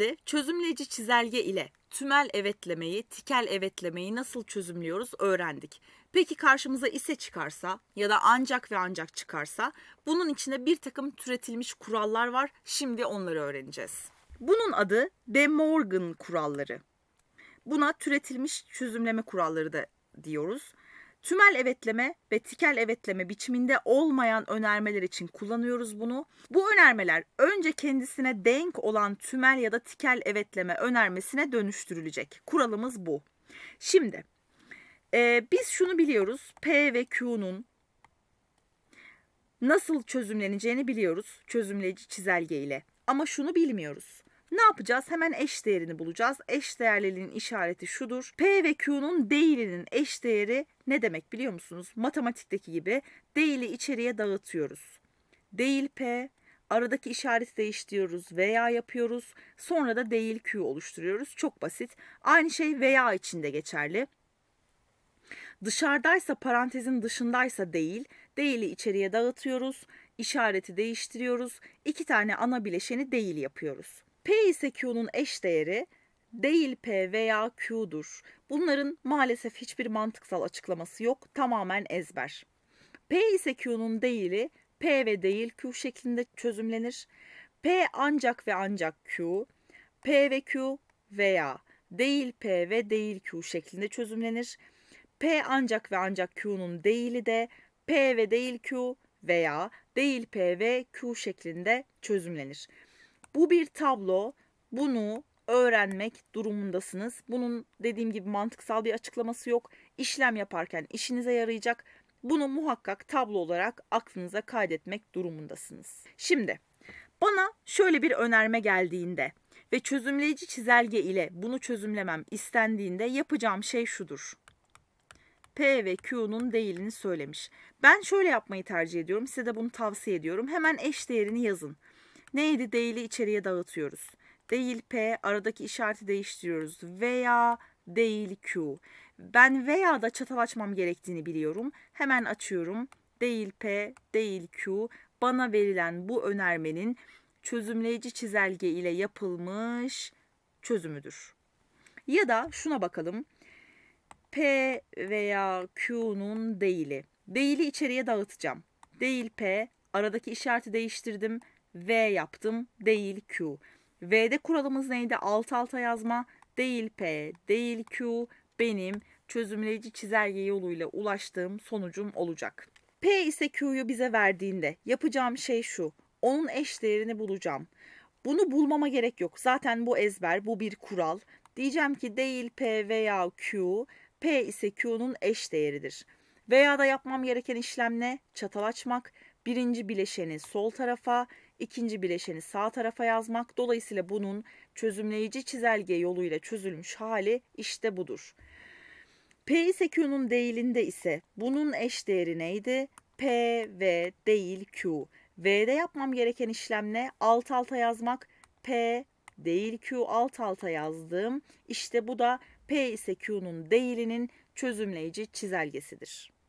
Şimdi çözümleyici çizelge ile tümel evetlemeyi, tikel evetlemeyi nasıl çözümlüyoruz öğrendik. Peki karşımıza ise çıkarsa ya da ancak ve ancak çıkarsa bunun içinde bir takım türetilmiş kurallar var. Şimdi onları öğreneceğiz. Bunun adı De Morgan kuralları. Buna türetilmiş çözümleme kuralları da diyoruz. Tümel evetleme ve tikel evetleme biçiminde olmayan önermeler için kullanıyoruz bunu. Bu önermeler önce kendisine denk olan tümel ya da tikel evetleme önermesine dönüştürülecek. Kuralımız bu. Şimdi e, biz şunu biliyoruz. P ve Q'nun nasıl çözümleneceğini biliyoruz çözümleyici çizelge ile. Ama şunu bilmiyoruz. Ne yapacağız? Hemen eş değerini bulacağız. Eş değerlerinin işareti şudur. P ve Q'nun değilinin eş değeri ne demek biliyor musunuz? Matematikteki gibi değili içeriye dağıtıyoruz. Değil P, aradaki işareti değiştiriyoruz veya yapıyoruz. Sonra da değil Q oluşturuyoruz. Çok basit. Aynı şey veya içinde geçerli. Dışarıdaysa parantezin dışındaysa değil, değili içeriye dağıtıyoruz, işareti değiştiriyoruz, iki tane ana bileşeni değil yapıyoruz. P ise Q'nun eş değeri değil P veya Q'dur. Bunların maalesef hiçbir mantıksal açıklaması yok. Tamamen ezber. P ise Q'nun değili P ve değil Q şeklinde çözümlenir. P ancak ve ancak Q, P ve Q veya değil P ve değil Q şeklinde çözümlenir. P ancak ve ancak Q'nun değili de P ve değil Q veya değil P ve Q şeklinde çözümlenir. Bu bir tablo. Bunu öğrenmek durumundasınız. Bunun dediğim gibi mantıksal bir açıklaması yok. İşlem yaparken işinize yarayacak. Bunu muhakkak tablo olarak aklınıza kaydetmek durumundasınız. Şimdi bana şöyle bir önerme geldiğinde ve çözümleyici çizelge ile bunu çözümlemem istendiğinde yapacağım şey şudur. P ve Q'nun değilini söylemiş. Ben şöyle yapmayı tercih ediyorum. Size de bunu tavsiye ediyorum. Hemen eş değerini yazın. Neydi? Değil'i içeriye dağıtıyoruz. Değil P aradaki işareti değiştiriyoruz. Veya değil Q. Ben veya da çatal açmam gerektiğini biliyorum. Hemen açıyorum. Değil P, değil Q. Bana verilen bu önermenin çözümleyici çizelge ile yapılmış çözümüdür. Ya da şuna bakalım. P veya Q'nun değili. Değili içeriye dağıtacağım. Değil P. Aradaki işareti değiştirdim. V yaptım değil Q. V'de kuralımız neydi? Alt alta yazma değil P değil Q benim çözümleyici çizelge yoluyla ulaştığım sonucum olacak. P ise Q'yu bize verdiğinde yapacağım şey şu. Onun eş değerini bulacağım. Bunu bulmama gerek yok. Zaten bu ezber, bu bir kural. Diyeceğim ki değil P veya Q, P ise Q'nun eş değeridir. Veya da yapmam gereken işlem ne? Çatal açmak, birinci bileşeni sol tarafa, ikinci bileşeni sağ tarafa yazmak. Dolayısıyla bunun çözümleyici çizelge yoluyla çözülmüş hali işte budur. P-SQ'nun değilinde ise bunun eş değeri neydi? P ve değil Q. V'de yapmam gereken işlem ne? Alt alta yazmak. P değil Q alt alta yazdım. İşte bu da P ise Q'nun değilinin çözümleyici çizelgesidir.